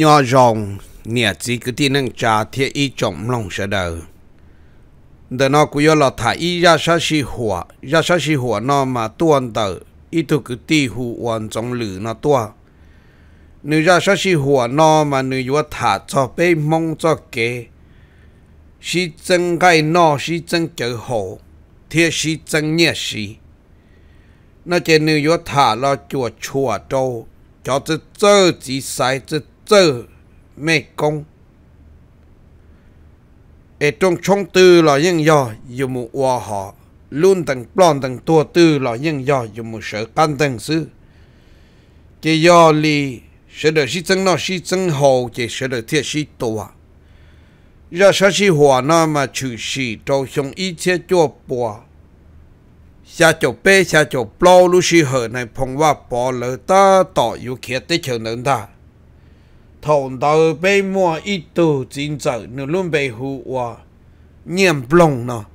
ยอจงเนี่ยจีก็ที่นั่งจ่าเทียอีจงลงเสดอเดนอกุยลอถ่ายอียาชาชิหัวยาชาชิหัวนอมาตัวนเตออีทุกตีหูวันจงหลือนอตัวนึกยาชาชิหัวนอมาหนึกว่าถ่ายจะไปมองจะเกะสิจังไกนอสิจังเจอหัวเทียสิจังเนี่ยเจชสิ那件女妖塔，那叫绰州，叫做周吉จะ tử mê công ở trong trong tư là những do dù mù hòa họ luôn tầng plon tầng tua tư là những do dù mù sợ can tầng sư chỉ do li sẽ được sĩ chân nó sĩ chân hồ chỉ sẽ được thiết sĩ tòa ra sa sĩ hòa nó mà trừ sĩ trâu xong ý chế cho bùa xa chỗ bê xa chỗ bò lúc sĩ hở này phong hoa bò lỡ ta tỏ yếu kia tới chờ nâng ta mua ít đồ luôn hoa hai cái tiền 同到被摸一度进走，你论被胡话念不拢呢？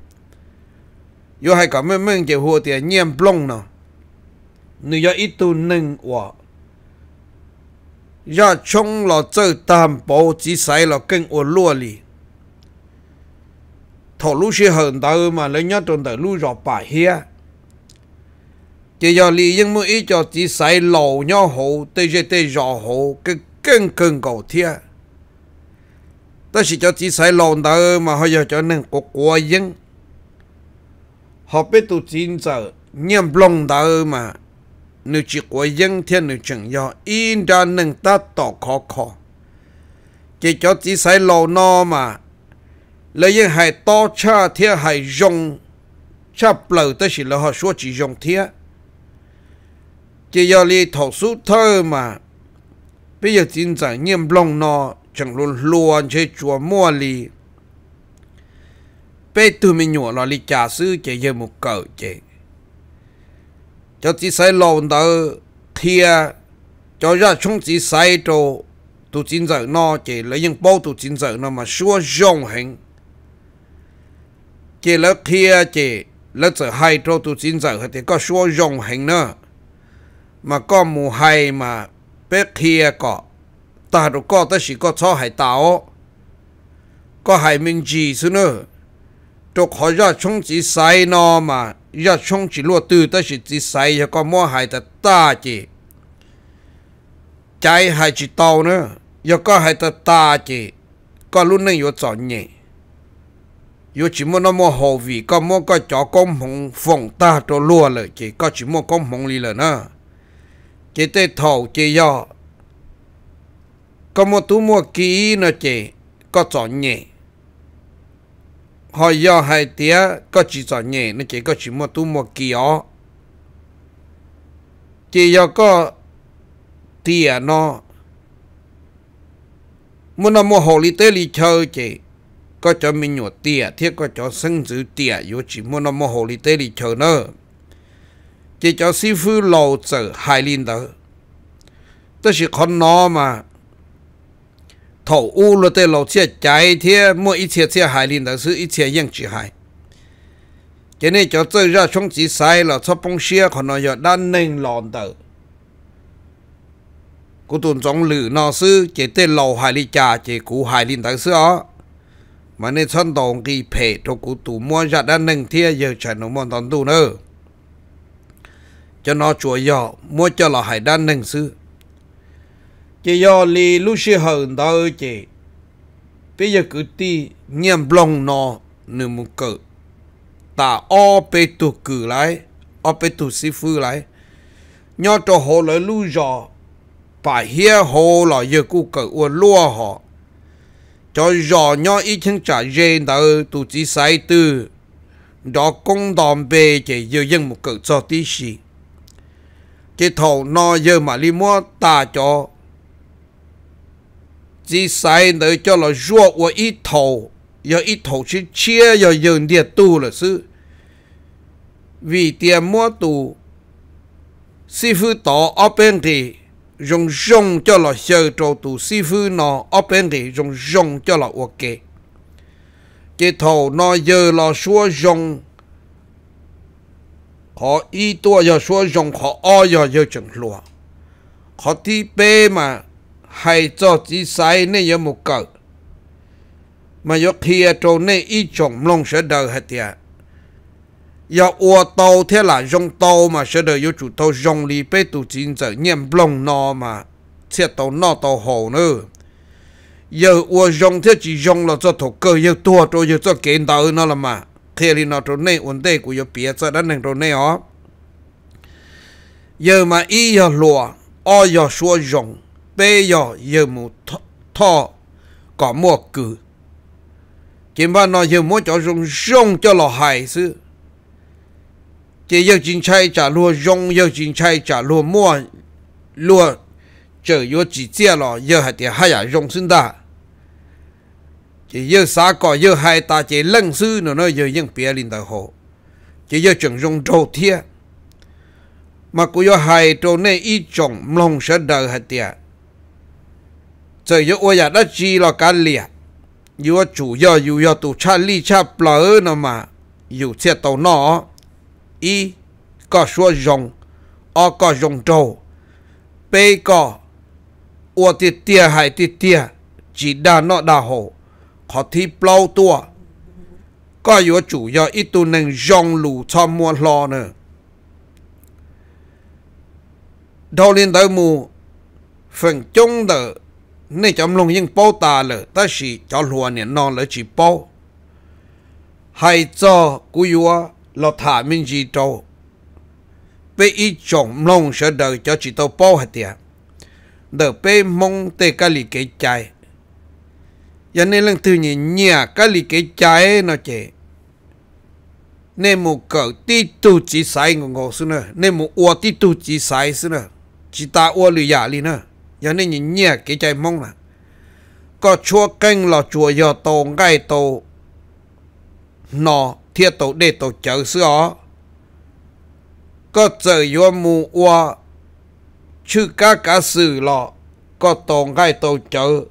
又还搞么么给胡的念不拢呢？你要一度能话，要冲了这担保只使了跟我落里。thổ lũ sẽ hờn tao mà lấy nhát tròn tao lũ rọt bà hia chỉ giờ li nhưng mỗi cho chỉ sai lầu nhau hộ tê tê tê rọ hộ cái cưng cưng cầu thia ta chỉ cho chỉ sai lòn đó mà họ cho nên có quá họ biết tu chín giờ nhầm lòng mà nếu chỉ quá yên thiên nếu chẳng do nên ta tỏ khó khó chỉ cho chỉ sai lòn nó mà lấy hay to cha thiên hay dùng cha bầu ta là họ số chỉ dùng thiên chỉ do thổ số thơ mà bây giờ tin rằng nghiêm lòng nó chẳng luôn luôn chế chùa mua lì bây từ mình nhỏ là lì trà sư chế giờ một cờ chế cho chỉ sai lòng đó thia cho ra chúng chỉ sai cho tụ tin rằng nó chế lấy những bao tụ tin rằng nó mà xua rong hình chế lấy thia chế lấy sợ hai cho tụ tin rằng thì có xua rong hình nữa mà có mù hay mà bé kia có ta rồi có ta chỉ có cho hai tao có hai mình gì xí nữa cho họ ra chung chỉ sai nó mà ra chung chỉ lo tư ta chỉ chỉ sai cho có mua hai ta ta chỉ trái hai chỉ tao nữa giờ có hai ta ta chỉ có luôn nên có chọn nhỉ yo chỉ muốn nó mua hồ vị có mua có chó con hồng phồng ta cho lúa lợi chỉ có chỉ mua con hồng lì lợi nữa chỉ tê thầu chỉ do có một tú mua kỹ nữa chỉ có chọn nhẹ họ do hai tía có chỉ chọn nhẹ nó chỉ có chỉ một tú mua kỹ đó chỉ do có tía nó muốn nó mua hồ lý tế lý chơi chỉ có cho mình nhổ tía thiết có cho sinh giữ tía yếu chỉ muốn nó mua hồ lý tế lý chơi nữa chỉ cho sư phụ lộ trở hai linh đó tức là con nó mà thổ u là tê lộ chia trái thế mỗi ít chia chia linh đó sự ít chia yên chỉ hai cho cho tôi ra trong chỉ sai là cho bông xia còn nó giờ đang nên lòn tờ trong lử nó sư chỉ tê lộ hai linh trà chỉ cú hai linh đó sư ó mà nên chọn đồng kỳ phê cho cú tù mua ra đang nên giờ chẳng nó mòn toàn tu nữa cho nó chùa dọ mua cho là hải đan nâng sư chỉ do li lúc xưa hơn đó chị bây giờ cứ ti nhầm lòng nó nửa một cỡ ta o pe tu cử lại o pe tu si phu lại nhớ cho hồ lại lu dọ phải hiểu hồ là giờ cụ cỡ của lúa họ cho dọ nhớ ít chân trả dê đó tu chỉ sai tư đó công đoàn bê chỉ giờ dân một cỡ cho tí xì thì thầu nó giờ mà li mua ta cho chỉ sai nữa cho là ruột của ít thầu giờ ít thầu chỉ chia giờ giờ địa tu là sư vì tiền mua tu sư phụ tổ ở bên thì dùng dùng cho là sơ trâu tu sư phụ nó ở bên thì dùng dùng cho là ok chỉ thầu nó giờ là xua dùng họ y tua giờ số dùng họ o giờ giờ chừng lúa họ đi bê mà hay cho chỉ sai nên giờ một cỡ mà giờ kia trâu nên y chồng long sẽ đời hết tiệt giờ ua tàu thế là dùng tàu mà sẽ đời yêu chủ tàu dùng đi bê tụ chín giờ nhầm long nó mà xe tàu nó tàu hồ nữa giờ ua dùng thế chỉ dùng là cho thổ cơ yêu tua trâu yêu cho kiến tàu nó là mà thiên li nó trốn nè, ổn đây của có bia cho đất nền trốn này ó giờ mà y giờ lùa o giờ xua rồng bê giờ giờ mù thọ có mua cử chỉ mà nó giờ mua cho rồng rồng cho lo hại chứ chỉ giờ chính trai trả lùa rồng giờ chính trai trả lùa mua lùa chờ yo chỉ chia lo giờ hạt tiền hai rồng xin đã chỉ yêu xã có yêu hai ta chỉ lăng sư nó nói yêu những bia linh đại hồ chỉ yêu chuyện rong trâu thia mà cũng yêu hai trâu này ít trồng lòng sẽ đời hạt tiệt giờ yêu ôi nhà đã chi là cá liệt yêu chủ yêu yêu yêu tụ cha li cha lỡ nó mà yêu xe tàu nọ, y có số rồng o có rồng trâu bê có ua tiệt tiệt hai tiệt tiệt chỉ đa nó đa hồ họ thi bao có yếu chủ yếu ít tu nên dòng lù cho mua lo nữa đầu liên tới mù phần chung đỡ nên chấm lùng nhưng bao ta lỡ ta chỉ cho lùa nền non lỡ chỉ bao hay cho cú lo thả mình gì đâu bé ít chồng lùng sẽ đợi cho chỉ tao bao hết tiệt đỡ bé mong tê cái lì cái chạy giờ nên lần thứ nhì nhà cái lì cái trái nó chè nên một cỡ tí tu chỉ sai ngồi ngồi xuống nữa nên một uo tí tu chỉ sai xuống nữa chỉ ta uo lì giả lì nữa giờ nên nhìn nhà cái trái mong là có chua kênh là chùa giờ tổ ngay tổ nó thiết tổ để tổ chở sữa có chờ yo mù uo chứ cả cả sự lọ có tổ ngay tổ chờ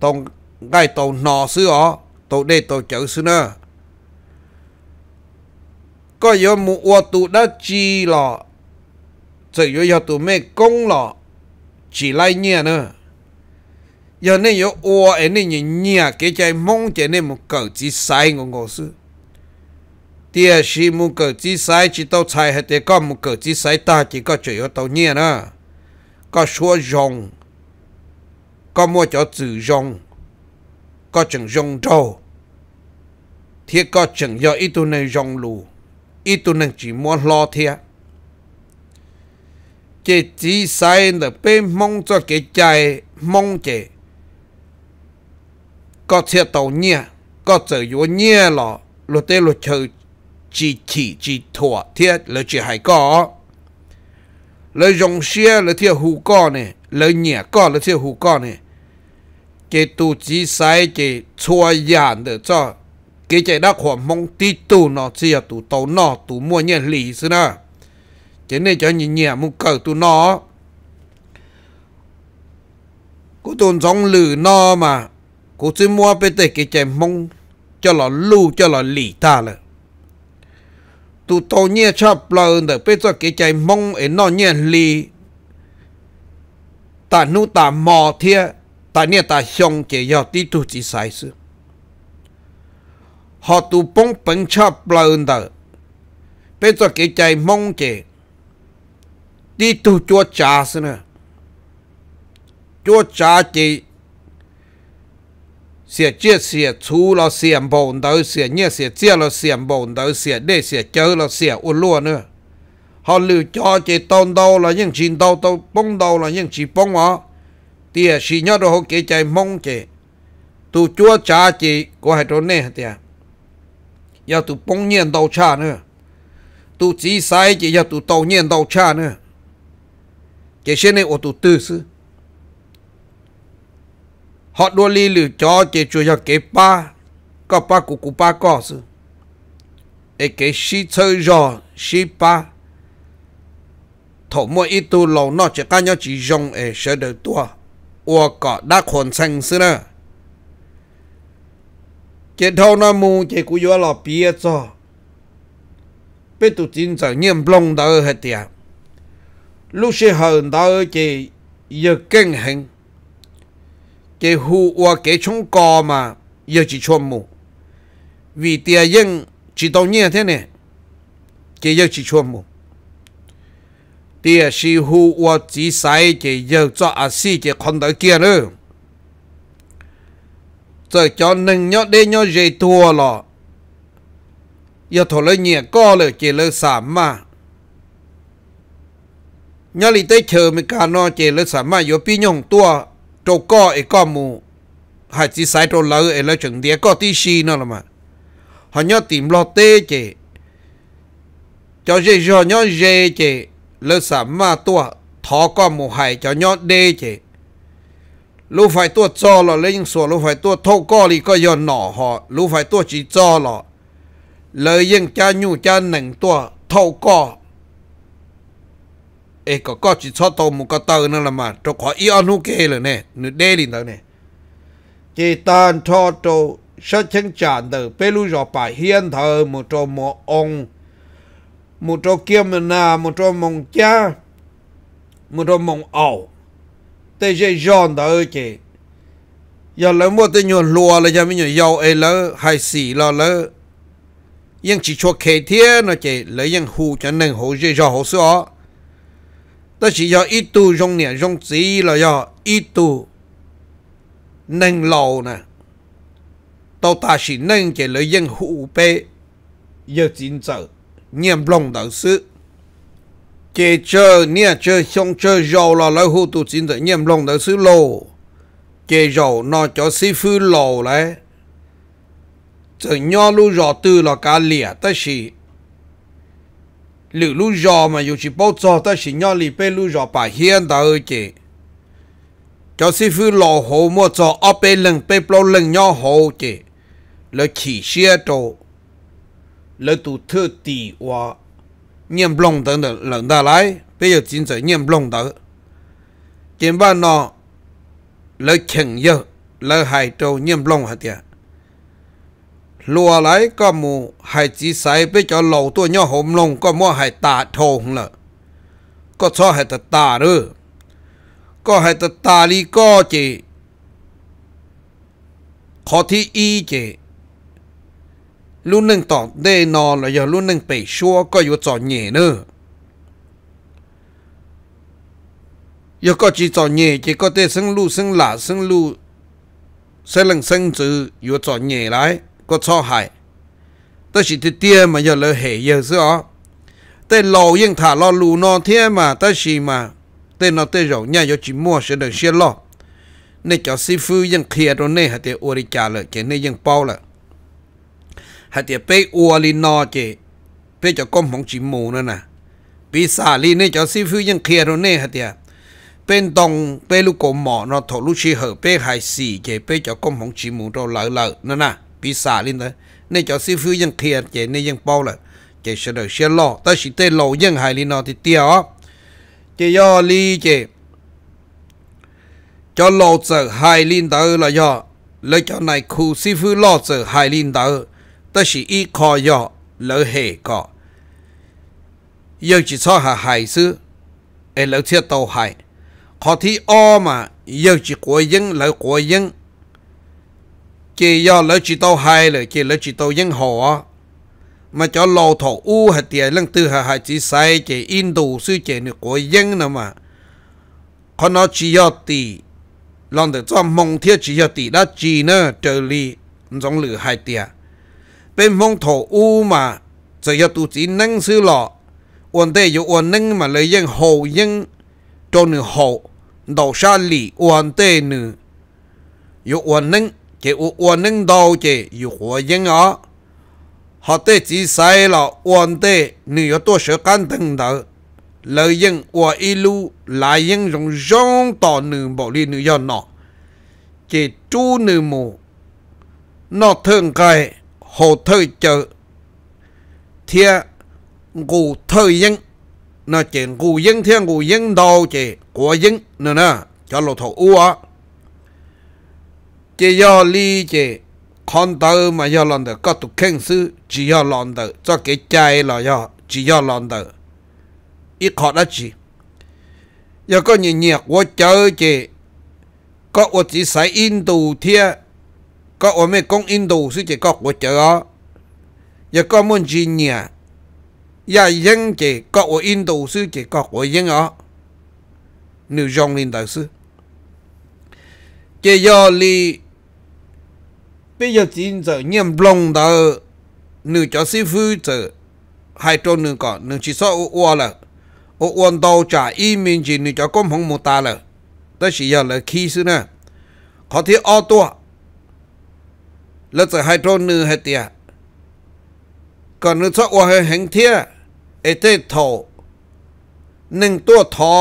tổng đây tàu nọ sư ó tàu đây tàu chở sư nữa, có yếu mù ua tụ đã chi lọ chỉ yếu yếu tụ mê công lọ chỉ lại nhẹ nữa giờ này yếu ua em này nhìn nhẹ cái trái mong trái nên một cỡ chỉ sai ngon ngon sư tia si một cỡ chỉ sai chỉ tàu sai hết thì có một cỡ chỉ sai ta chỉ có chỉ yếu tàu nhẹ nữa có số rong có mua cho tự rong có chừng rong trâu thì có chừng do ít tu nên rong lù ít tu nên chỉ muốn lo thiệt chỉ chỉ sai là bê mong cho cái trái mong chỉ có thiệt tàu nhẹ có chờ yếu nhẹ lọ lúc tê lúc chờ chỉ chỉ chỉ thua thiệt là chỉ hay có lời dùng xe là thiệt hù có này lời nhẹ có là thiệt hù có này cái tu chỉ sai cái chua yàn được cho cái chạy đã khoảng mong tí tu nó chỉ là tu tàu nó tu mua nhẹ lì xí nè cái này cho nhìn nhẹ một cờ tu nó cô tôn giống lử nó mà cô chỉ mua bê tê cái chạy mong cho nó lưu cho nó lì ta là tu tàu nhẹ chập lờ được bê cho cái chạy mong ấy nó nhẹ lì ta nu ta mò thiệt ta nè ta xong ke yo ti tu chi sai su họ tu bông bông cha blaun da pe cho ke chai mong ke ti tu chua cha su na chua cha ke sia chết sia chu lo sia bồn đầu sia nhẹ sia chết lo sia bồn đầu sia để sia chơi lo sia u luôn nữa họ lưu cho chị tôn đâu là những chuyện đâu đâu bông đâu là những chuyện bông á tia si nhớ đồ kế chạy mong chế tu chúa cha chị có hai chỗ nè tia giờ tu bông nhiên đầu cha nữa tu chỉ sai chị giờ tu tàu nhiên đầu cha nữa chế xe này ô tu tư sư họ đua li lử cho chế chúa giờ kế ba có ba cụ cụ ba có sư e kế si chơi giò si ba thổ mua ít tu lâu nó chỉ cá nhau chỉ dùng e sẽ được tua ua cọ đá khổn xanh xưa nè chế thâu nó mù chế cú gió lò bia cho bê tụ chín sợ nhiệm lông đó hết lúc xe hờn đó chế giờ kinh hình chế hù ua kế chúng co mà giờ chỉ chôn mù vì tiệt dân chỉ tao nhẹ thế này chế giờ chỉ chôn mù tia si hu wo chỉ sai chỉ giờ cho à si chỉ con tới kia nữa giờ cho nâng nhớ đi nhớ dây thua lọ giờ thổ lấy nhẹ co lỡ chỉ lỡ sám mà nhớ lì tới chờ mình cả nó chỉ lỡ sám mà giờ pi nhong tua trâu co ấy co mù hay chỉ sai trâu lỡ ấy lỡ chừng địa co tí si nữa là mà họ nhớ tìm lo tê chỉ cho dễ cho nhớ dễ chỉ ล้สามารถตัวทอก็มูไห่จะยอดเดเจรูไฟตัวจอหรอแลยยังส่วนรูไฟตัวทก็ลีก็ย้อนหน่อหอรูไฟตัวจีจอหรอเลยยังจะยู่จะหนึ่งตัวเทาก็เอกก็จีชอบตัวมุกเตอร์นั่นละมาจะขออีอนุเกเลยเนี่ยนึเดลินเตอร์เนี่ยจีตานทอโตชันเชิงจานเตอร์เปรูจอบไาเฮียนเธอมุจอมอง một trò kiếm mình là một trò mong cha một trò mong ảo tê dây giòn đó ơi chị giờ lỡ mua tê nhuận lùa là giờ mới nhuận dầu ấy lỡ hay xì lo lỡ nhưng chỉ cho kể thế nó chị lỡ nhưng hù cho nên hù dây giòn hù sữa ta chỉ cho ít tu trong nhà trong chỉ là do ít tu nâng lầu nè tao ta chỉ nâng chỉ lỡ nhưng hù bê giờ chính sợ nhiệm lòng đạo sư chế chờ nia chờ xong chờ giàu là lâu hô tụ chính tự nhiệm lòng đạo sư lô chế giàu nó cho sư phu lô lấy chỉ nhỏ lưu giò tư là cá lìa ta chỉ lưu lưu giò mà dù chỉ bao giờ ta chỉ nhỏ lì bê lưu giò bà hiền ta ơi chị cho sư phu lô hồ mua cho ở bê lưng bê bao lưng nhỏ hồ chị là chỉ xe trộn lỡ tụ thơ tỷ hoa nhiệm lòng tận tận lần ta lại bây giờ chính giới nhiệm lòng tận chính ba nó lỡ chừng giờ lỡ hai trâu nhiệm lòng hả tiệt lùa lại có mù hai chỉ sai bây giờ lầu tôi nhau hồn lòng có mua hai tạ thô không lỡ có cho hai tạ tạ nữa có hai tạ tạ đi có chỉ khó thi y chỉ luôn nâng tỏ đê nò là giờ luôn nâng bể xua có yếu trò nhẹ nữa giờ có chỉ trò nhẹ chỉ có thể sưng lu sưng lạ sưng lu sẽ lần sưng chữ yếu trò nhẹ lại có cho hại tôi chỉ thứ tia mà giờ lỡ hệ giờ xưa tê lò yên thả lo lù nó thế mà ta chỉ mà tê nó tê rổ nhà cho chỉ mua sẽ được xe lo nên cho sư phụ yên kia rồi nên hạt tê ori trả lại cái này yên bao lại ฮัตเตไปอัวลีนอเจไปจะก้มของจิมมูนั่นน่ะ ปีศาลีนี่จะซีฟยังเคลียร์โนเน่ฮัตเตเป็นตองเปลูกกมหมอนอถลุชีเหอเป้หายสี่เจ เป้จะก้มของจิมูเราเหลาเหลานั่นน่ะ ปีศาลีนเนี่จะซีฟยังเคลียร์เจนี่ยังเป่าเลยเจเสดเชียล่อแต่สิเตโลยังหายลีนอที่เตียวเจยอลีเจจะโลเจอหายลินเตอร์ละยอเลยจะในคูซีฟิวล่อเจอหายลินเตอร์都是依靠药来下个。有一撮下孩子，诶，老些都系，可睇阿嘛，有一国英来国英，佢要老几都系嘞，佢老几都英好啊。mà cho lò thổ u hạt tiền lăng tư hạt hạt chỉ sai chỉ in đủ sư chỉ nước của dân nữa mà còn nó chỉ cho tỷ lòng được cho mong thiết chỉ cho tỷ đã chỉ nữa trở lì giống lửa hạt tiền bên mong thổ u mà rồi giờ tụ chỉ nâng sư lọ ổn tệ dù ổn nâng mà lấy dân hồ dân cho nữ hồ đầu xa lì ổn tệ nữ dù ổn nâng chỉ ổn nâng đầu chỉ dù hồ dân ở họ tệ chỉ sai là ổn tệ nữ có tổ sở can thằng đó lời dân ổn y lưu lại dân rong rong nữ bảo lý nữ dân nọ chỉ chú nữ mù nó thường cái hồ thời chợ thì ngủ thời dân nó chỉ ngủ dân thì ngủ dân đâu chỉ của dân nữa nè cho lộ thổ u á chỉ do lý chỉ con tàu mà do lần đầu có tụ kinh sư chỉ do lần đầu cho cái chạy là do chỉ do lần đầu, ít khó đó chỉ có nhiều nhiệt quá chơi chỉ có một chỉ sai in tù thiệt có ở mấy công in đồ sư chỉ có của chợ đó giờ có muốn gì nhỉ giờ dạ, dân chỉ có ở in đồ sư chỉ có của dân đó nếu dòng lên đại sư chỉ giờ li bây giờ chỉ giờ nhầm lòng đó nếu cho sư phụ giờ hai trôn nữa còn nếu chỉ sợ uo là uo đâu trả ý mình chỉ nếu cho công hồng một ta là đó chỉ là khi sư nè có thể ô tô แล้วจะให้ตรษนือให้เตียก่อนนึกอว่าให้แห่งเทียเอเต้ทอหนึ่งตัวทอ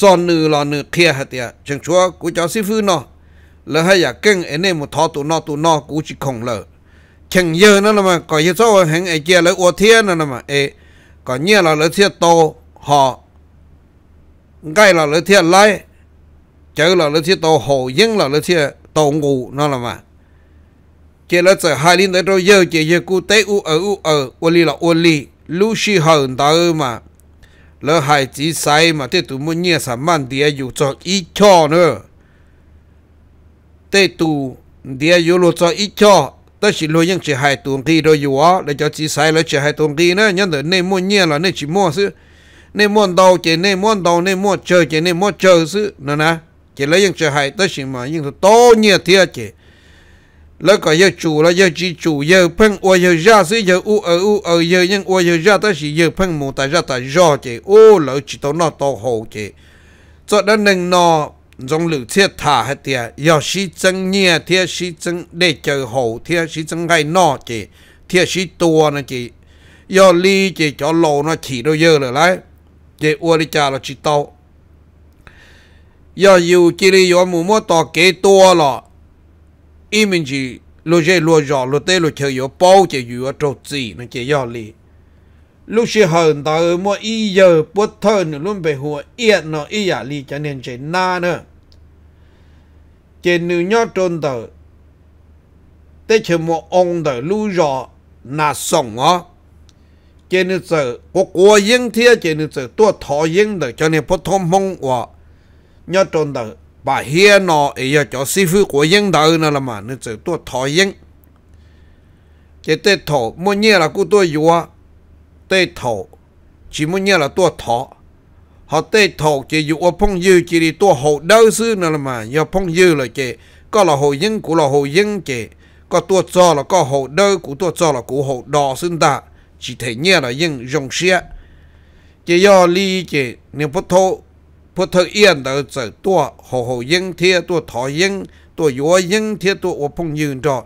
จอนนือหลอนือเทียให้เตียจังชัวกูจะซิฟื้นเนาะแล้วให้อยากเก่งเอเนี่ยมุทอตัวนอตัวนอกูจิคงเลยเข่งเยอะนั่นละมั้งก่อนนึ่ชอว่าเห็งไอเจียเลยอวเทียนั่นละมั้งเอก่อนเนี่ยเราเลยเทียโตหอใกล้เราเลยเทียไล่เจอเราเลยเทียโตโหยิ่งเราเลยเทียโตงูนั่นละมั้ง chỉ là sợ hai linh tới rồi giờ chỉ giờ cụ tế u ở u ở u li là u li lu shi hờn ta mà lỡ hai chỉ sai mà thế tụi muốn nhẹ sản man địa dù cho ít cho nữa thế tụ địa dù lo cho ít cho ta chỉ lo những chỉ hai tuần kỳ rồi dù á để cho chỉ sai là chỉ hai tuần kỳ nữa nhân tới nên muốn nhẹ là nên chỉ mua chứ nên mua đầu chỉ nên mua đầu nên mua chờ chỉ nên mua chờ chứ nữa nè chỉ lấy những chỉ hai ta chỉ mà những thứ to nhẹ thiệt chỉ แล้วก็เยอะจูแล้วเยอะจีจูเยอะเพ่งอวยเยอะยาซื้อเยอะอูเอออูเออเยอะยังอวยเยอะยาแต่สิเยอะเพ่งมูแต่ยาแต่ยอเจโอ้แล้วจิตนอโตโหเจจอดนั้นหนึ่งนอจงหลือเทียถาให้เตียยอสิจังเนี่ยเทียสิจังได้เจอโหเทียสิจังไงนอเจเทียสิตัวนะเจยอลีเจจอโลนะฉีดเยอะเลยไรเจอวยจ่าเราจิตโตยออยู่จิริยอหมูมัวต่อเกตัวหรอ ý mình chỉ lo dễ lo rõ lo tê lo chơi yo bao chơi yo trâu gì nó chơi yo li lúc xưa hơn ta mua ý giờ bớt thân luôn về hùa yên nó ý giả li cho nên chơi na nữa chơi nữ nhớ trôn tờ tê chơi mua ông tờ lu rõ na sống á chơi nữ sợ có quá yên thiệt chơi nữ sợ tua thọ yên tờ cho nên bớt thông mong quá nhớ trôn tờ bà hiền nó ấy giờ cho sư phụ của dân đời nữa là mà nên chỉ tu thọ dân cái tê thọ mỗi nhẹ là cũng tu yoga, tê thọ chỉ mỗi nhẹ là tu thọ họ tê thọ chỉ yoga phong dư chỉ đi tu hộ đỡ sư nữa là mà giờ phong dư là chỉ có là hộ dân của là hộ dân chỉ có tu cho là có hộ đỡ của tu cho là của hộ đạo sinh ta chỉ thể nhẹ là dân dòng xe chỉ do lý chỉ niệm phật thọ พุทธเอียนเราจะตัวหัวยิงเทียตัวถอยยิงตัวยัวยิงเทียตัวอพงยืนจอ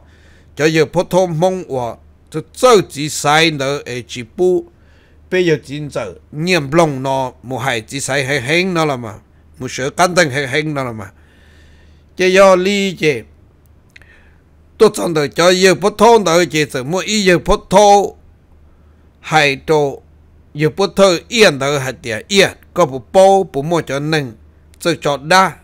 จะอยู่พุทธมงว่าจะเจ้าจีไซเนอเอจีปูไปอยู่จีนจะเงียบลงนอมูหายจีไซให้เฮงนั่นละมามูเสือกันตั้งให้เฮงนั่นละมาจะยอลีเจตัวจันเดจะอยู่พุทธเนอเจจะมูอีอยู่พุทธหายโตอยู่พุทธเอียนเนอหัดเดียเอียน có bộ bố bộ mô cho nâng chứ cho đa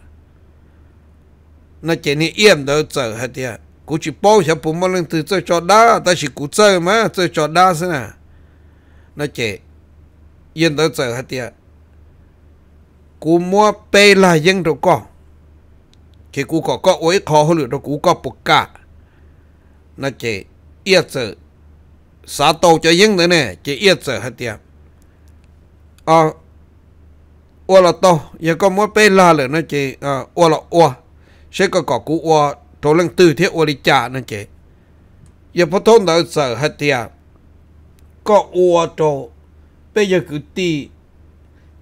nó chỉ nên yên đó chờ hết đi cú chỉ bố cho bộ lên từ chứ cho đa ta chỉ cú chờ mà chứ cho đa thế nè nó chỉ yên đó chờ hết mua bê là dân đồ con chỉ cú có có ối khó hơn nữa cú có bộ cả nó chỉ yên chờ xã tổ cho dân nữa nè chỉ yên chờ hết đi à อวละโตยังก็มัวเป็นลาเลยนะเจอาอวละอวเชก็กอกูอ้วตัเรื่องตื้อเทอริจานะเจอย่าพอทนเดาเสือหัตยาก็อ้วโต เปยังคือตี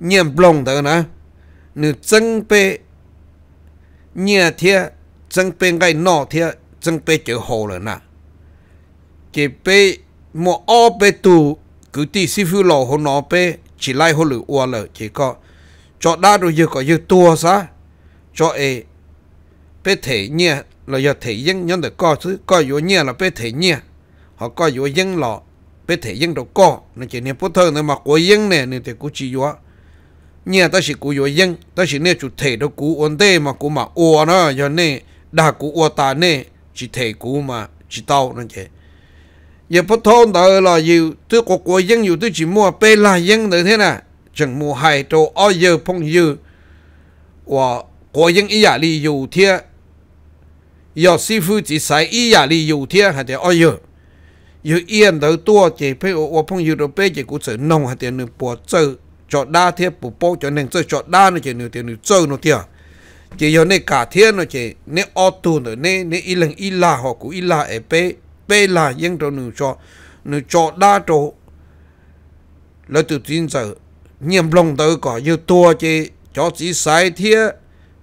เงียบลงเถอะนะหนึ่จังเปเงียเทียจังเป็ไงนอเทียจังเปเจอโหเลยนะเจเปมัวอ้อเปตูคือตีซิฟูหลอหันอเปจีไล a i hồ lửa ua เ ợ chỉ có cho đa rồi giờ có giờ tua sa cho e bé thể nhẹ là giờ thể dân nhân được co thứ co vô nhẹ là bé thể nhẹ họ co vô dân lọ bé thể dân đâu co nên chỉ nên phật thơ nó mà của dân nè nên thì cũng chỉ vô nhẹ ta chỉ của vô dân ta chỉ nên chủ thể đâu cú ổn tê mà cú mà ô nó giờ nè đa cú ô ta nè chỉ thể cú mà chỉ tao nên chỉ giờ bút thơ đó là nhiều thứ của của dân nhiều thứ chỉ mua bé là dân được thế nào chừng mù hai tô ở giờ phong dư và có những ý giả lý dụ thế giờ sư phụ chỉ sai ý giả lý dụ thế hay là ở giờ giờ yên đầu tua chỉ phải ô phong dư đầu bê chỉ cũng sự nông hay là nửa bỏ chơi cho đa thế bù bố cho nên chơi cho đa nó chỉ nửa tiền nửa chơi nó thế chỉ giờ này cả thế nó chỉ này ở tu nữa này này ý lần ý là họ cũng ý là ở bê bê là những đồ nửa cho nửa cho đa đồ là tự tin giờ nhiệm lòng tự có như tua chị cho chỉ sai thiê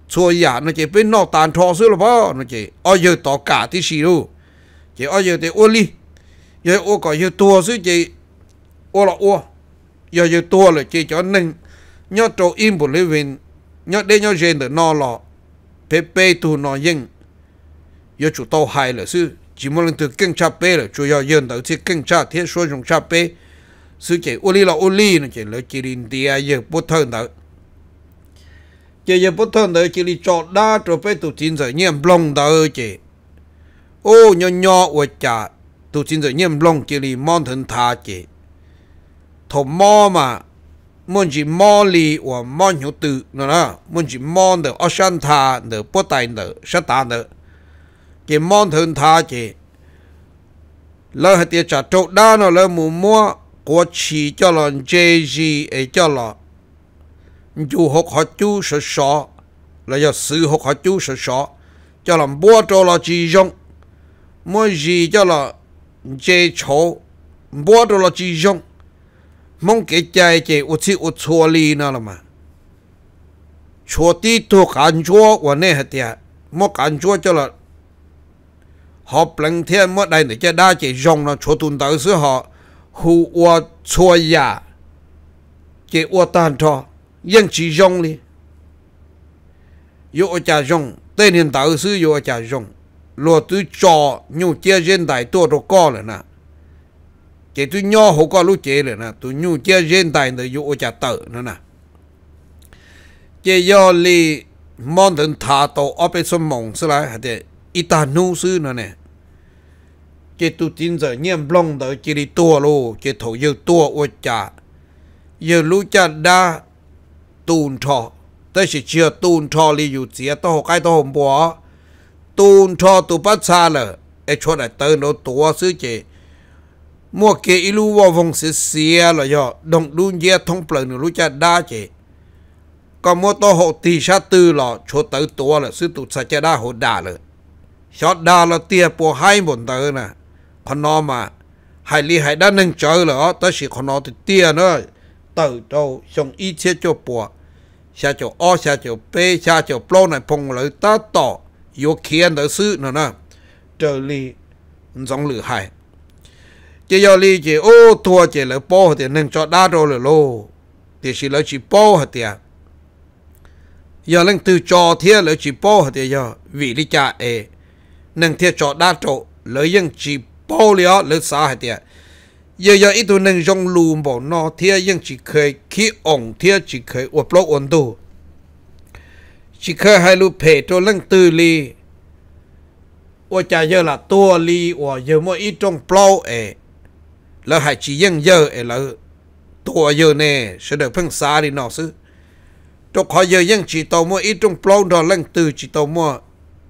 chua giả dạ nó chị bên nó tàn thọ xưa là bao nó chị ôi giờ tỏ cả thì xì đâu chị ôi giờ thì ô ly giờ ô có như tua xứ chị ô là ô giờ giờ tua là chị cho nên nhớ trâu im bộ lưu vinh nhớ để nhớ rèn được nó lọ pe pe tu nó yên giờ chủ tàu hai là xứ chỉ muốn được kinh cha pe là chủ yếu yên đầu chỉ kinh cha thiết số dùng cha pe sư chỉ uli là uli nó chỉ lỡ chỉ linh địa giờ bút thân đó chỉ giờ bút thân đó chỉ đi cho đa rồi phải tụ chín giờ nhiệm lòng đó chỉ ô nhỏ nhỏ của chả tụ chín giờ nhiệm lòng chỉ đi mòn thân thà chỉ thổ mò mà muốn chỉ mò lì và mò hiểu tự nữa đó muốn chỉ mò được ở sân thà được bút tài được sát tà được chỉ mòn thân thà chỉ lỡ hai tiệt trả trộn đa nó lỡ mù mua của chị cho là chế ấy cho là chú học họ chú sợ sợ là do sự học họ chú sợ sợ cho là bố cho là chị dùng mỗi gì cho là chế chỗ bố là chị dùng mong cái chạy chạy út chi út chua li nó mà chua tí thu khán chua của nè hả tìa mô khán chua cho là họ bằng thiên mô đây để cho đa chạy dùng nó chua tùn tới sứ họ hu wa chua ya chế wa tan cho yên chỉ rong li yo cha rong tên hiện tại sư yo cha rong lo tu cho nhu chia dân đại tua đồ co là nè chế tu nho hồ co lúc chế là nè tu nhu chia dân đại nữa yo cha tự nữa nè chế yo li mon thần thả tổ ở bên sông mộng sư lại hạt ít ta nu sư nữa nè chỉ tu tin giờ nhiễm long đỡ chỉ đi tua lô chỉ thổ yêu tua ô cha yêu lũ cha đa tuôn trò tới chỉ chưa tuôn trò li yêu chia tao cái tao hồng bỏ tuôn trò tu bắt xa lờ ai cho đại tới nó tua sư chỉ mua kia ilu vào vòng xí xía là do đồng đun dê thông plờ nữa lũ cha đa chỉ còn mua to hộ tì sa tư là cho tới tua là sư tụ sa cha đa hộ đà lờ ชอดดาวเราเตี้ยปัวให้บนเตอร์นะ con nó mà hải li hải đã nâng chơi là tới chỉ con nó thì tiền nữa từ đâu xong ít xe cho bùa xe cho o xe cho b xe cho plo này phong lợi ta tỏ yếu khiến tới sự nữa nè trở li, giống lửa hải chỉ do lý chỉ ô thua chỉ là bò thì nâng cho đa rồi là lô thì chỉ là chỉ bò hả tiền giờ lên từ trò thiên là chỉ bò hả tiền giờ vì lý cha e, nâng thiên trò đa trộn lợi dân chỉ ปเลยหรือสาเหตุเยอะๆอีตัวหนึ่งจงลูมบอกนอเทียยังจิเคยขี้องเทียจิเคยอวดปลอกอวนดูจิเคยให้ลูเพตัวเล่งตื่นลีอวดใจเยอะละตัวลีอวาเยอะมั่วอีจงเปล่าเอแล้วให้จียังเยอะเอแล้วตัวเยอะเน่เสด็จเพิ่งสาดีนอซื้อตัวขอเยอะยังจีตัวมั่วอีจงปลอาดอเล่งตื่อจีตัวมั่ว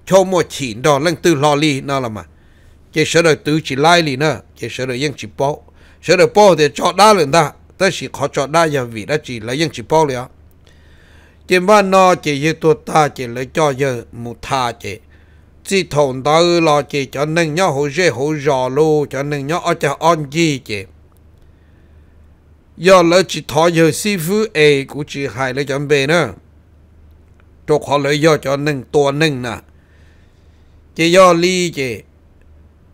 โชมั่วฉีนดอเล่งตื่อลอลีนั่นละมา chỉ sợ đời tự chỉ lai lì nữa chỉ sợ đời yên chỉ bao sợ đời bao thì cho đa lần ta ta chỉ khó cho đa giờ vì đã chỉ lấy yên chỉ bao liền chỉ mà nó chỉ như tôi ta chỉ lấy cho giờ một tha chỉ chỉ thùng ta lo chỉ cho nên nhớ hồ dễ hồ rõ luôn cho nên nhớ ở cho an gì chỉ giờ lấy chỉ thọ giờ sư phụ ấy cũng chỉ hại lấy chuẩn bị nữa cho họ lấy giờ cho nên tôi nên nè chỉ do lý chỉ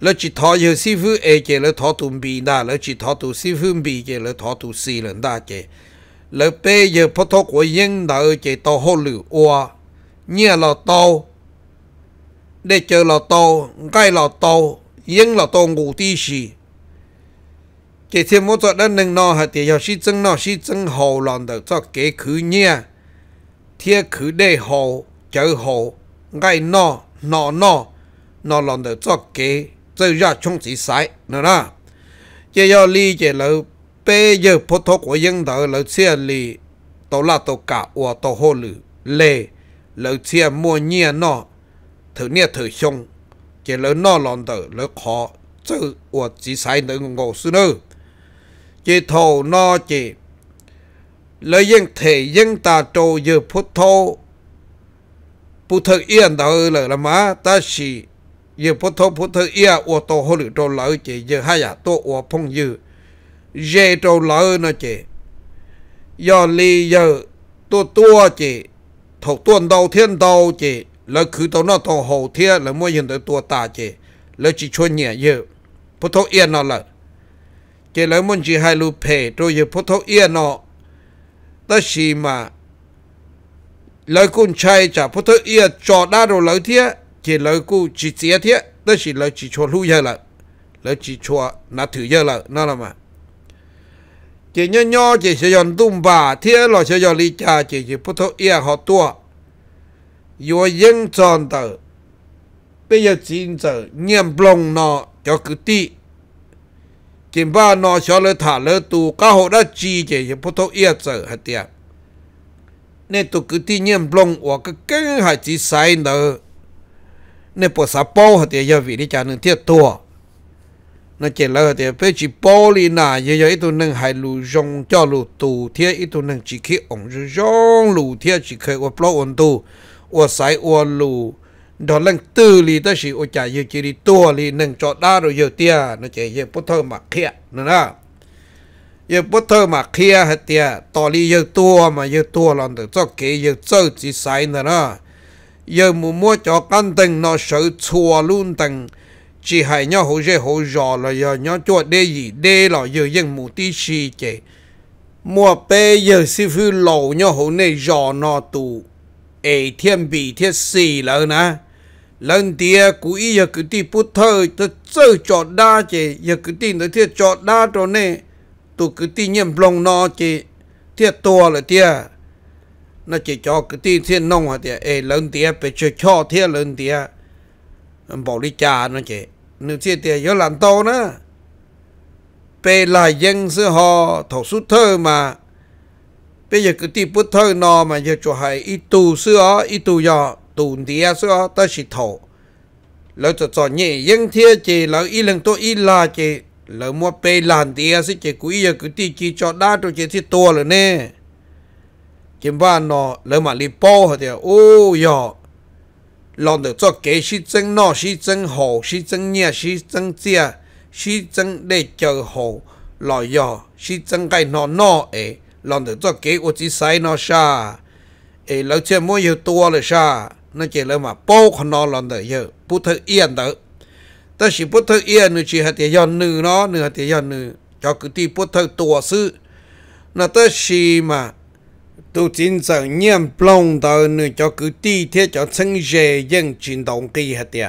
là chỉ thọ nhiều sư phụ ấy cái là thọ tụng bì na là chỉ thọ tụng sư phụ bì cái là thọ tụng sư lần đa cái là bây giờ bắt thọ của nhân đã ở cái tàu hồ lử oa nhia lò tàu để chờ lò tàu gai lò tàu nhân lò tàu ngủ tí xì cái thêm một chỗ đó nâng nọ hạt thì giờ sĩ chân nọ sĩ chân hồ lòng được cho kế khứ nhia thiết khứ để hồ chờ hồ gai nọ nọ nọ nó lòng được cho kế giờ ra chung chỉ sai nữa đó chỉ giờ li chỉ là bây giờ phụ thuộc của dân đó là xe li tổ là tổ cả và tổ hồ lử lề là xe mua nhia nó thử nhia thử xong chỉ là nó lòn đó là khó chứ, và chỉ sai nữa ngộ sư nữa chỉ thầu nó chỉ, là dân thể dân ta trâu giờ phụ thuộc phụ thuộc yên đó là mà ta chỉ giờ bố thô bố thơ ia ô tô hồ lự trâu lỡ chị giờ hai giả tô ô phong dư dê trâu lỡ nó chị giờ lì giờ tô tua chị thuộc tuần đầu thiên đầu chị là cứ tao nó thọ hồ thiên là mua hiện tới tua ta chị là chỉ cho nhẹ giờ bố thô yên nó lỡ chị lỡ muốn chỉ hai lù phê rồi giờ bố thô yên nó ta xì mà lời con trai chả bố thô yên cho đa rồi lỡ thiên chỉ lời cú chỉ chia thế đó chỉ lời chỉ cho lưu giờ là lời chỉ cho nát thử giờ là nó là mà chỉ nhớ nhớ chỉ sẽ dọn tung bà thiệt là sẽ dọn lý cha chỉ chỉ bất thốt ia họ tua yo yên tròn tờ bây giờ chín giờ nhiệm lòng nó cho cứ tí chỉ ba nó cho lỡ thả lỡ tù cá hộ đã chi chỉ chỉ bất thốt ia giờ hạt tiệt nên tụ cứ tí nhiệm lòng của cái cái hạt chỉ sai nữa ในปวดสาปอเตียยาวีนี่จานึ่งเทียตัวนั่นเจ็ดแล้วเตียเป็นจีปอลีนาเยวะๆอีตัวหนึ่งหายลูจงเจ้าลูตูเทียอีตัวหนึ่งจีขิ้องจงลูเทียจีเคยว่าปลออันตูว่าสายอวนลูดอนเล่งตื้อลีตั้งสิโอจ่ายเยอะจีรีตัวลีหนึ่งจอดได้เราเยอะเทียนั่นเจ็ดเยอะพุทธมาเคียนั่นนะเยอะพุทธมาเคียเตียต่อลีเยอะตัวมาเยอะตัวหลังเแต่เจาะเกยเยอะเจ้าจีสายนั่นนะ giờ mù mua cho căn tình nó sợ chùa luôn tình chỉ hay nhau hồ dễ hồ rõ là giờ nhau cho đê gì đê là giờ dân mù tí xì chế mua bê giờ sư phu lộ nhau hồ này rõ nó tù ê thiên bị thiết xì là nè lần tia cú ý giờ cứ tí bút thơ tớ chơi cho đa chế giờ cứ tí nó thiết cho đa cho nè tụ cứ tí nhầm lòng nó chè thiết to là tia nó chỉ cho cái tiền thiên nông hả tiệt ê lớn tiệt bây giờ cho thiên lớn tiệt bỏ đi cha nó chỉ nếu chia tiệt gió làm to nữa bây là dân sư họ thổ sút thơ mà bây giờ cứ tìm bút thơ nó mà giờ cho hay ít tù sư ó ít tù giò tù tiệt sư ó ta chỉ thổ lỡ cho cho nhẹ dân thiên chỉ lỡ ít lần tôi ít là chỉ lỡ mua bê làm tiệt sư chỉ cúi giờ cái tìm chỉ cho đa rồi chỉ thì to rồi nè 今晚咯，你嘛你包下条，哦哟，弄得做几时整孬，时整好，时整热，时整热，时整你就好，来哟，时整该孬孬诶，弄得做几我只使孬啥，诶，老姐莫要多了啥，那姐你嘛包可孬弄得要不特厌的，但是不特厌你只下条要女咯，你下条要女，要个地不特多事，那但是嘛。tôi tin rằng nhân plong tờ nửa cho cứ ti thế cho chân dễ dân chuyển động kỳ hạt tiệt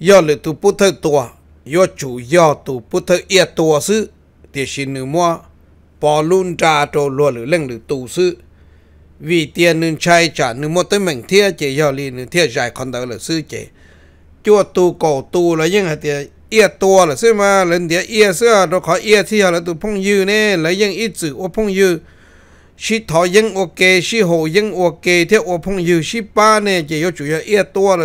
do lự tu bút thơ tua do chủ do tu bút thơ ia tua sư thì xin nửa mô, bỏ luôn trả cho lùa lửa lên lự tu sư vì tiền nửa chai trả nửa mô tới mình thiê chỉ do lì nửa thiê giải con tờ lự sư chế, chua tu cổ tu là dân hạt tiệt ia tua là sư mà lần tiệt ia sư rồi khỏi ia thì là tu phong dư nè lấy dân ít chữ ô phong dư shi thọ yên ok shi hồ yên ok theo ô phong yêu shi ba nè chỉ yêu chủ yếu yêu tua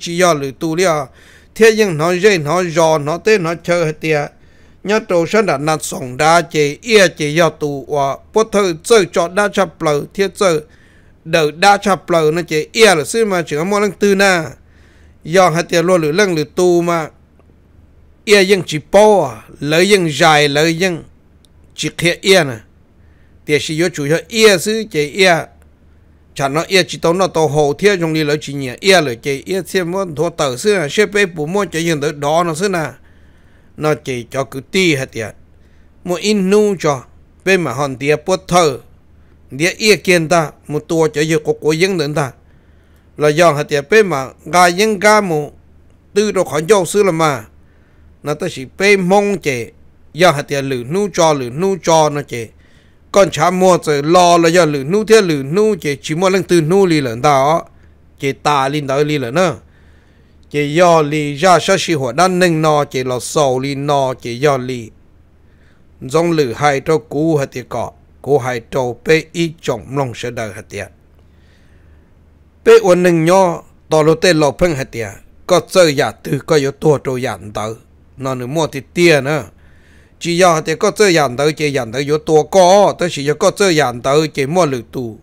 chỉ yêu lử tu lia à. theo nó dây nó giò nó tê nó chơi hết tia nhớ trâu sân đã nạt sòng đa chỉ chỉ yêu tu và bố thơ chơi cho đa chập lờ theo chơi đa chập lờ nó chỉ yêu là sư mà chỉ có mỗi lần tư na do hết tia luôn lử lần lử mà yêu yên chỉ po lợi yên dài lợi yên chỉ kia yêu nè tiền sử yếu chủ yếu ia sư chế ia chẳng nó ia chỉ tốn nó tàu hồ thiệt trong đi lấy chỉ nhỉ ia lời chế ia xem muốn thua tờ sư là xếp bếp bù mua chế hiện tới đó nó sư là nó chỉ cho cứ ti hết tiền mua in nu cho bên mà hòn tiền bớt thở địa ia kiên ta một tua chế yếu có cố dân đến ta là do hết tiền bên mà gà dân gà mu, tư đồ khỏi dâu sư là mà nó ta chỉ bên mong chế do hết tiền lử nu cho lử nu cho nó chế con cha mua rồi lo là giờ lử nu thế lử nu chỉ chỉ mua lần từ nu lì lần đó chỉ ta lì đó lì lần nữa chỉ do lì ra sa si hoa đan nâng no chỉ lo sầu lì no chỉ do lì, dòng lử hai trâu cú hạt tiệt cọ cú hai trâu pe ít trọng long sẽ đời hạt tiệt pe uốn nâng nho tò lô tê lò phăng hạt tiệt có chơi giả từ có yếu tua trâu giản tử, nó nữa mua thì tia nữa chỉ do thì có chơi dàn tới chỉ dàn tới vô tua có tới chỉ cho có chơi dàn tới chỉ mua lử tù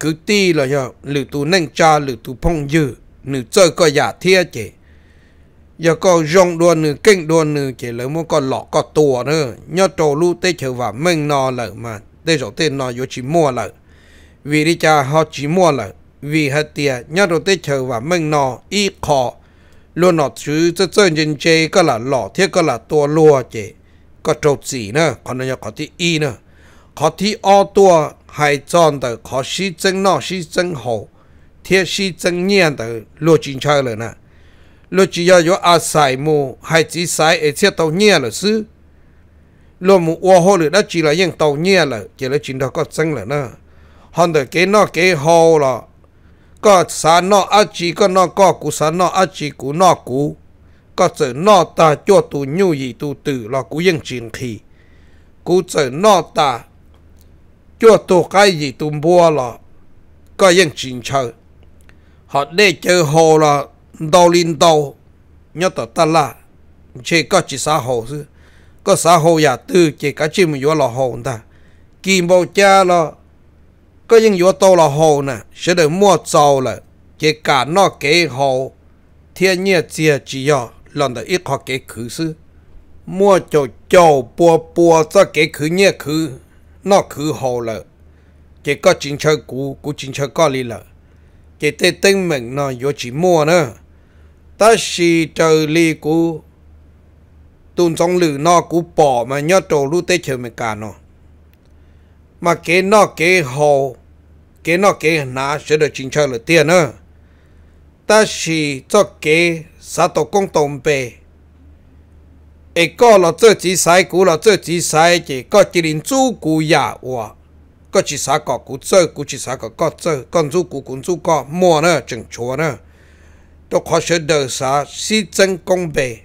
cứ ti là giờ lử nâng cha lử tù phong dư nữ chơi có giả thiê chỉ giờ có rong đua nữ kinh đua nữ chỉ lấy mua có lọ có tua nữa nhớ trầu lu tê chờ và mình nó lợ mà rồi tê nó vô chỉ mua lợ vì đi cha họ chỉ mua lợ vì hết tiền nhớ rồi tê chờ và mình nó y khó ลวนอชื้อจะเจริญเจก็ละหล่อเทียก็ละตัวลัวเจก็โจทสีเนะขอนายขอที่อีเนะขอที่ออตัวหายจอนแต่ขอชีจึงนอชีจงหูเทียชีจงเนี่ยนแต่ลัวจินช่าเลยนะลัวจียอยอาศัยมูหายจีสายเอเชียตัวเนี่ยเลยซื้อลัวมูอ้วหูเลยด้จีละยังตัวเงียเลยเจ้าจินเราก็จึงเลยนะฮันเดอเกนอเกฮอล่ะ có sa nọ a chỉ có nọ có cú sa nọ a chỉ cú nọ cú có chữ nọ ta cho tu nhu gì tu tử là cú yên chiến khí cú chữ nọ ta cho tu cái gì tu bùa là có yên chiến chờ họ để chơi hồ là đầu linh đầu nhớ tờ ta là chỉ có chỉ xã hồ chứ có xã hồ nhà tư chỉ có chim mà vô là hồ ta kim bao cha là ก็ยังอยู่ตัวละหูนะฉันเดี๋ยวมั่วเจ้าเลยเกี่ยกันนอกเกี่ยหูเทียนเนี่ยเจียจีอ่ะหลังเดี๋ยวอีกขอเกี่ยคือซื้อมั่วจะเจ้าปัวปัวจะเกี่ยคือเนี่ยคือนอกคือหูเลยเกี่ยก็จริงเชื่อกูกูจริงเชื่อก็ลีเลยเกี่ยเต้ตึงเหมือนนอยอยู่จีมั่วเนอะแต่สิเจอลีกูตุนสองหลือนอกูปอมาย่อโจรู้เตเชื่อเมกาเนาะ mà cái nó cái hồ cái nó cái nà sẽ được chính cho là tiền nữa ta chỉ cho cái xã tổ công tổng bề ai có là tự chỉ sai cũ là tự chỉ sai chỉ có chỉ đến chủ cũ nhà wa có chỉ xã có cũ chơi cũ chỉ xã có có chơi con chú cũ cũng chú có mua nữa chừng chúa nữa đó khó sẽ đời xã si chân công bề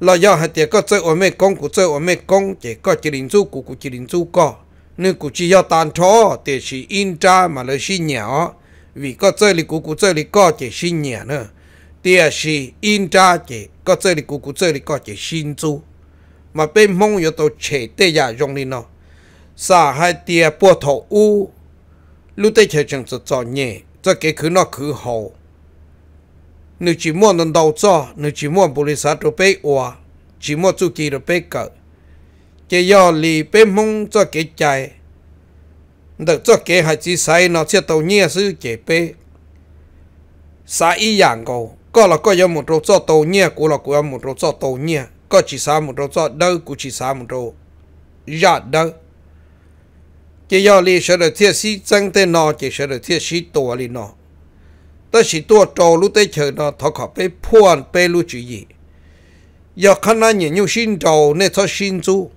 là do hạt tiền có chơi ở mấy công của chơi ở mấy công chỉ có chỉ đến chú cũ của chỉ đến chú có นึกกูจียอตันทอแต่ชีอินจามาเลยชีเนียวิก็เจอลิกูกูเจอลิก็เจชีเนียเนอะเตียชีอินจาเจก็เจอลิกูกูเจอลิก็เจชินจูมาเป็นมงอยู่ตัวเฉเตยายงนี่เนาะสาให้เตียปวดท้องอู้ลูเตเฉจังจะจอเนี่ยจะเกิดขึ้นนอคือหอหนึกจีม่วนนันดาวจ้อนึกจีม่วนบริษัทเราไปอวจีม่วนจู่จีเราไปเกิด cái yo lì bé mông cho cái chạy được cho cái hai chỉ sai nó sẽ tàu nhẹ sư cái bé sai ý dạng cầu có là có một rô cho tàu nhẹ của là có một rô cho tàu nhẹ có chỉ sa một rô cho đâu của chỉ sa một rô dạ đâu cái yo lì sẽ được thiết sĩ chân tên nó chỉ sẽ được thiết sĩ tổ lì nó ta sĩ tua trâu lúc tới chờ nó thọ khỏi bé phuan bê lúc chữ gì giờ khăn anh nhìn nhau xin trâu nên cho xin chú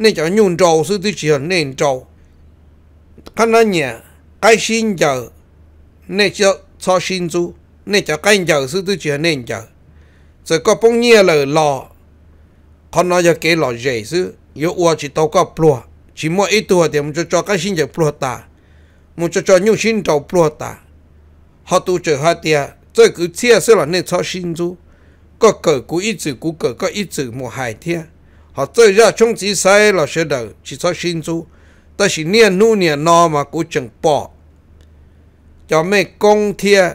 nên cho nhung trầu sư tư chỉ hơn nên trầu khá nó nhẹ cái xin chờ nên cho cho xin chú nên cho cái chờ sư tư chỉ hơn nên chờ rồi có bông nhẹ là lò khá nó cho cái lò dễ sư yếu ua chỉ tàu có plua chỉ mua ít tuổi thì mình cho cho cái xin chờ plua ta mình cho cho nhung xin trầu plua ta họ tu chờ hai tia rồi cứ chia sẽ là nên cho xin chú có cờ cú ít chữ cú cờ có ít chữ một hai thiên họ chơi ra trong chỉ sai là sẽ đầu chỉ cho xin chú ta chỉ niên nu niên no mà cũng chẳng bỏ cho mấy công thiệt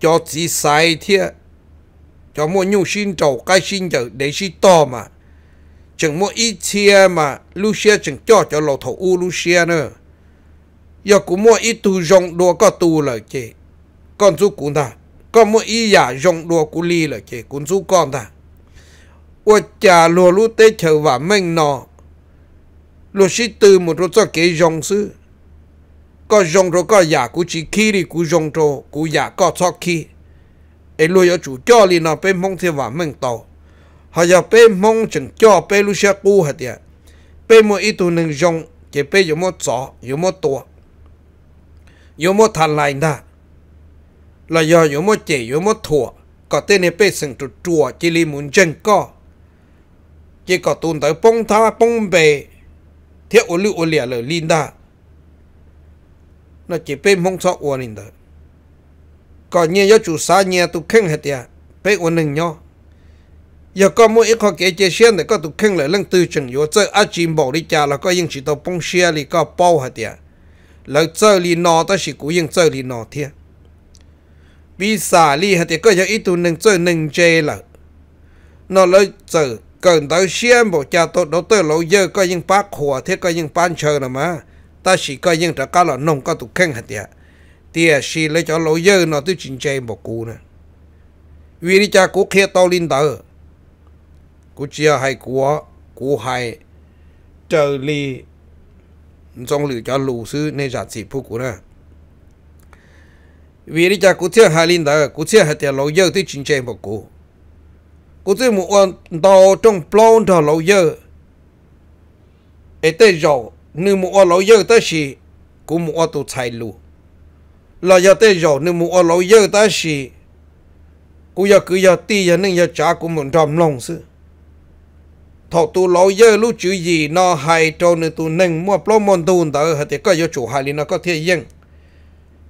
cho chỉ sai thiệt cho mua nhu xin trầu cái xin giờ để xin to mà chẳng mua ít chia mà lu xe chẳng cho cho lầu thầu u lu xe nữa giờ cũng mua ít tu rong đùa có tu là chị con chú cũng ta con mua ít giả rong đùa cũng ly là chị cũng chú con ta 我家罗路得求完命咯，罗是对么多做给用事，个用着个也估计起哩，估用着估也个错起，哎罗要住家里呢，被蒙天完命到，还要被蒙成家被路些古下的，被么一度能用，也被有么早有么多，有么谈来呢，来要有么解有么妥，个对你被生着做，这里门真高。chỉ có tụn tới bông tha bông bề thiết ô lưu ô lìa lờ linh đa nó chỉ bên mong sọ ổn linh đa còn nhẹ yếu chủ xa nhẹ tụ khen hết ya bên ổn nâng nhau giờ có mỗi ít khó kể chế xuyên để có tụ khen lại lưng tư chừng yếu chơi á chìm bỏ đi cha, là có những chỉ tàu bông xe lì có bao hết ya lỡ chơi lì nọ đó chỉ cú yên chơi lì nọ thiệt vì xả lì hết ya có giờ ít tụ nâng chơi nâng chê là nó lỡ chơi cần tới xem bộ cha tôi đó tôi lâu giờ coi những bác khùa thế coi những ban chờ là mà ta chỉ coi những trả cá là nông có tụt khen hạt tiệt tiệt chỉ lấy cho lâu giờ nó tôi chỉnh chơi một cú nè vì đi cha cú kia tao linh tờ cú chia à, hai cú cú hai chờ li trong lửa cho lù sư nên giả chỉ phu cú nè vì đi cha cú chia hai linh tờ cú chia hạt tiệt lâu giờ tôi chỉnh chơi một cú cô chỉ một con đầu trong plon thở lâu giờ ấy tới rồi nếu một con lâu giờ tới gì cũng một con tu chạy lù là giờ tới rồi nếu một con lâu giờ tới gì cũng giờ cứ giờ ti giờ nên giờ trả cũng một trăm lòng sư thọ tu lâu giờ lúc chữ gì nó hay cho nên tu nâng mua plon mon tu tới hết thì cái giờ chủ hại thì nó có thể yên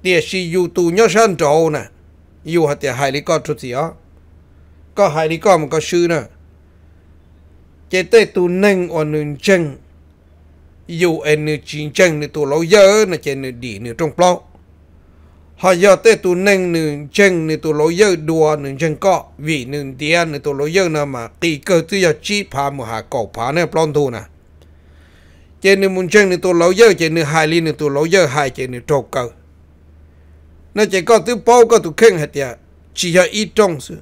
tiền si dù tu nhớ san trâu nè yêu hết thì hại thì có chút gì đó có hai đi có một có sư nữa chế tê tu nâng ở nương chân dù em nửa chín chân nửa tu lâu giờ nửa chế nửa đi nửa trong plau họ giờ tê tu nâng nửa chân nửa tu lâu giờ đùa nửa chân có vì nửa tiền nửa tu lâu giờ nè mà kỳ cơ tư giờ chi phá một hạ cổ phá nè plau thu nè chế nửa muốn chân nửa tu lâu giờ chế nửa hai ly nửa tu lâu giờ hai chế nửa trộn cơ nè chế có tư bao có tu khen hết ya chỉ giờ ít trong sự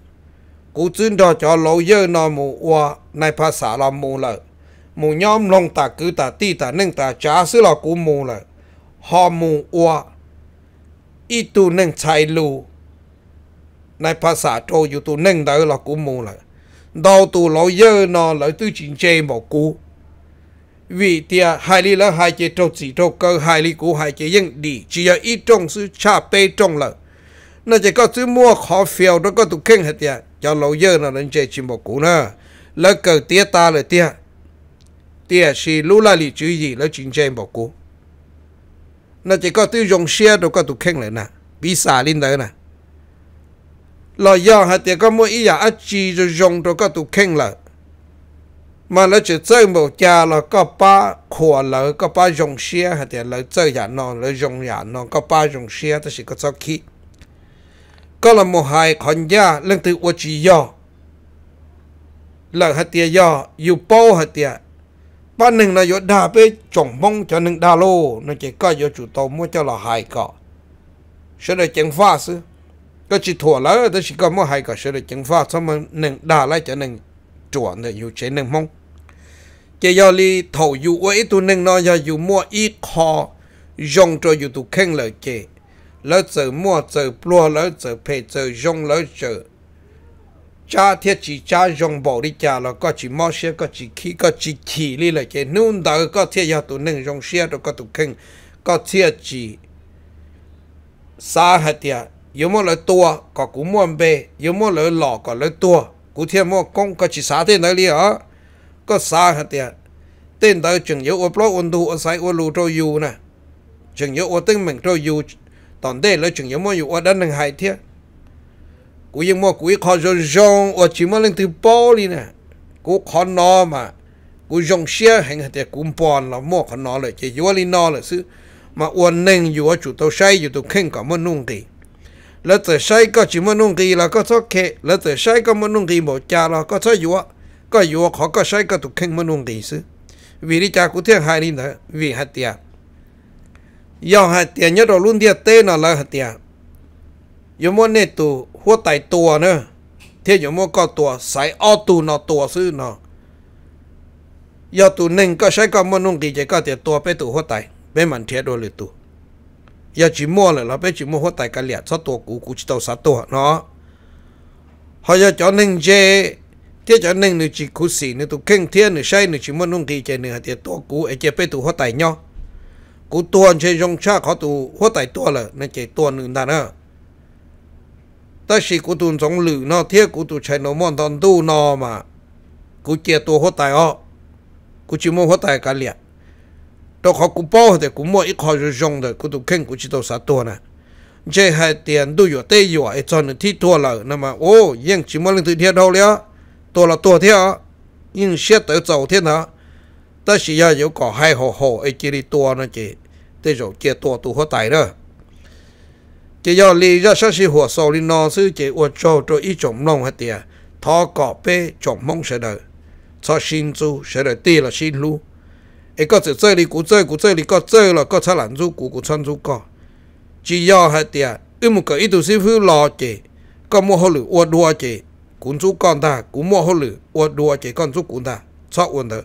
cú chuyên đó cho lâu giờ nó mù qua này phá xã là mù lợ mù nhóm lòng ta cứ ta ti ta nâng ta trả sự là cú mù lợ họ mù qua ít tu nâng chạy lù này phá xã trâu dù tu nâng đó là cú mù lợ đau tu lâu giờ nó lợi tu chính chế một cú vì tia hai lý là hai chế trâu chỉ trâu cơ hai lý cú hai chế dân đi chỉ là ít trong sự cha bê trong lợi nó chỉ có chữ mua khó phiếu nó có tụ kinh hết tiệt cho lâu giờ nó nên chơi chim một cú nữa lỡ cờ tia ta là tia tia chỉ lũ là lý chữ gì lỡ chính chơi một cú nó chỉ có tiêu dùng xe nó có tụ kinh lại nè bị xả lên đấy nè lo do hết tiệt có mua ý giả ác chi rồi dùng nó có tụ kinh lại mà nó chỉ chơi một cha là có ba khổ lỡ có ba dùng xe hết tiệt lỡ chơi nhà nó lỡ dùng nhà nó có ba dùng xe thì chỉ có cho khi ก็ละโมหายขอนยาเรื่องตัวอวจียอหลังหัตเตียยออยู่โป้หัตเตียป้าหนึ่งนายดาไปจงมงจะหนึ่งดาโลนั่นเจก็ยอจุดโตมัวจะละหายก็เสด็จเจงฟ้าซึก็จิถั่วแล้วแต่สิก็มัวหายก็เสด็จเจงฟ้าสมันหนึ่งดาไล่จะหนึ่งจวนเนี่ยอยู่เฉยหนึ่งมงเจยอลีเถาอยู่ไว้ตัวหนึ่งนอยอยู่มัวอีคอยงตัวอยู่ตัวเข่งเลยเจ lỡ chữ mua chữ plua lỡ chữ phê chữ dùng lỡ chữ cha thiết chỉ cha dùng bỏ đi cha là có chỉ mua xe có chỉ khi có chỉ chỉ đi là cái nôn đó có thiết giờ tụ nâng dùng xe rồi có tụ kinh có thiết chỉ xa hết tiệt yếu mua lỡ tua có cũng mua bê yếu mua lỡ lọ có lỡ tua cụ thiết mua công có chỉ xa thế nơi đi hả có xa hết tiệt tên đó chừng yếu ở plot ôn đủ ô sai ở lù trâu dù nè chừng yếu ở tinh mình trâu dù tổn đây lợi chuyện nhóm yêu ở đất nâng hại thế cú yên mò cú ít khó dồn dồn ở chỉ mà lên từ bao đi nè cú khó nó mà cú dồn xe hành hạt cú bòn là mò khó nó lại chỉ yếu lên nó là sự mà uốn nâng yếu ở chủ tàu say yếu tàu khen cả món nung gì lỡ từ say có chỉ món nung gì là có thoát kẹ, lỡ từ say có món nung gì một cha là có thoát yếu có yếu khó có say có tụ khen món nung gì sự vì đi cha cú thiên hại đi nữa vì hạt tiền giờ hạt tiền nhớ đồ luôn địa tê nó là hạt tiền giờ mua nè tu hua tài tua nữa thế giờ mua có tua, sai o tù nó tùa sư nó giờ tù nên có sai có mua nung kỳ chỉ có tiền tua, bé tu hua tài bé mặn thiệt rồi lì tu, giờ chỉ mua là là bé chỉ mua hua tài cái liệt sao tua cũ cũ chỉ tàu sát tua nó họ giờ cho nên chế, thế cho nên người chỉ cú xì người tu kinh thiên người say người chỉ muốn nung kỳ chơi người hạt tiền tùa cũ ấy chơi bé tu hua tài nhau กูตัวเชยงชาเขาตูหัวไตตัวเลยในใจตัวหนึ่ง่าเนอะแต่สิกูตูนสงหลือนอเทียกูตูใช้นมอนตอนตู้นอมากูเจียตัวหัวไตอ้อกูชิมหัวไตกันเลียตัวเขากูป้อแต่กูมัวอีกคอยยงเด็กูตูเข่งกูชิโตสาตัวนะเจให้เตียนดูอยู่เตยอยู่ไอจอนที่ตัวเลยน่ะมาโอ้ยังชิมอะไหงตัวเทียดเอาเลยตัวละตัวเทียยิ่งเสียเต๋อเจ้าเทียนะ ta chỉ ra nếu có hai hồ hồ ấy chỉ đi tua nó chỉ tới rồi kia tua tu hoa tài đó chỉ do lý ra sát sĩ hồ sầu lý nó sư chỉ uất cho cho ít chồng long hết tiệt thọ cọ bê chồng mong sẽ đời cho xin chú sẽ đời tì là xin lu ấy có sự chơi đi cú chơi cú chơi đi có chơi là có cha lặn chú cú cú chăn chú có chỉ do hết tiệt ư một ít tu sĩ phu lo chỉ có mua hồ lử uất đua chỉ cũng chú con ta cũng mua hồ lử uất đua chỉ con chú cũng ta cho uất đời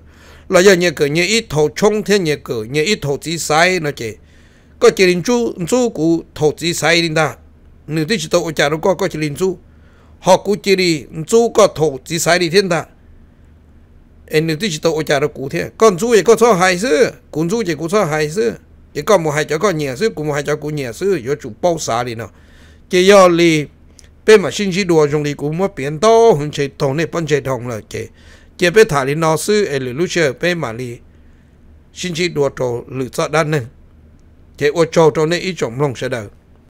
là giờ nhà cửa nhà ít thổ trông thế nhà cửa nhà ít thổ chỉ sai nó chỉ có chỉ linh chú chú cụ thổ chỉ sai linh ta nữ tí chỉ tổ trả nó có có chỉ linh chú họ cụ chỉ đi chú có thổ chỉ sai đi thiên ta em nữ tí chỉ tổ trả nó cụ thế con chú vậy có cho hại sư cụ chú chỉ cụ cho hại sư chỉ có một hai cho có nhà sư cũng một hai cho cụ nhà sư do chủ bao xa đi nó chỉ do li bên mà sinh chỉ đùa dùng đi cũng mất biển to hơn chỉ thằng này bên chỉ thằng là chỉ chế bé thả lý nó sư ở lý lúc chờ bé mà lý xin chỉ đùa trò lựa chọn đan nên chế ô trò trò nên ý trọng lòng sẽ đời